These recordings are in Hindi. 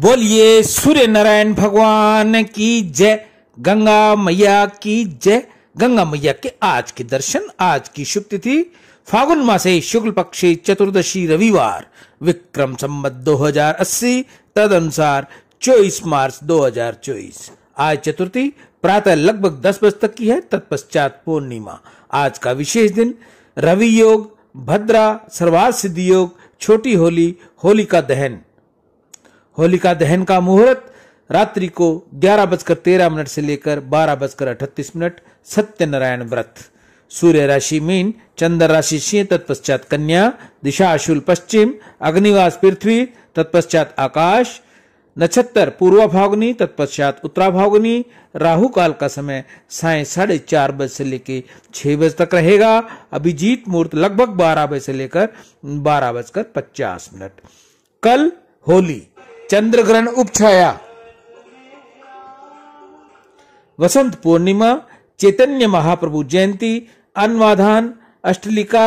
बोलिए सूर्य नारायण भगवान की जय गंगा मैया की जय गंगा मैया के आज के दर्शन आज की शुभ तिथि फागुन मासे शुक्ल पक्षे चतुर्दशी रविवार विक्रम संबत 2080 तद अनुसार चौबीस मार्च 2024 आज चतुर्थी प्रातः लगभग दस बजे तक की है तत्पश्चात पूर्णिमा आज का विशेष दिन रवि योग भद्रा सर्वार्थ सिद्धि योग छोटी होली होलिका दहन होलिका दहन का मुहूर्त रात्रि को ग्यारह बजकर तेरह मिनट से लेकर बारह बजकर अठतीस मिनट सत्यनारायण व्रत सूर्य राशि मीन चंद्र राशि सिंह तत्पश्चात कन्या दिशा शूल पश्चिम अग्निवास पृथ्वी तत्पश्चात आकाश नक्षत्र पूर्वा भागनी तत्पश्चात उत्तरा भागनी राहु काल का समय साय साढ़े चार बजे से लेकर छह बजे तक रहेगा अभिजीत मुहूर्त लगभग बारह बजे से लेकर बारह बजकर पचास मिनट कल होली चंद्र ग्रहण उपछाया वसंत पूर्णिमा चैतन्य महाप्रभु जयंती अनवाधान अष्टलिका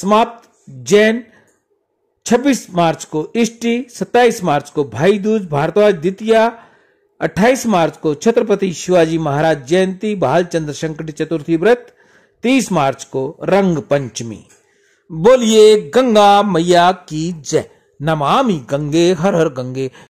समाप्त जैन 26 मार्च को इष्टि 27 मार्च को भाई दूज भारद्वाज द्वितीय 28 मार्च को छत्रपति शिवाजी महाराज जयंती बाल चंद्र संकट चतुर्थी व्रत 30 मार्च को रंग पंचमी बोलिए गंगा मैया की जय नमामि गंगे हर हर गंगे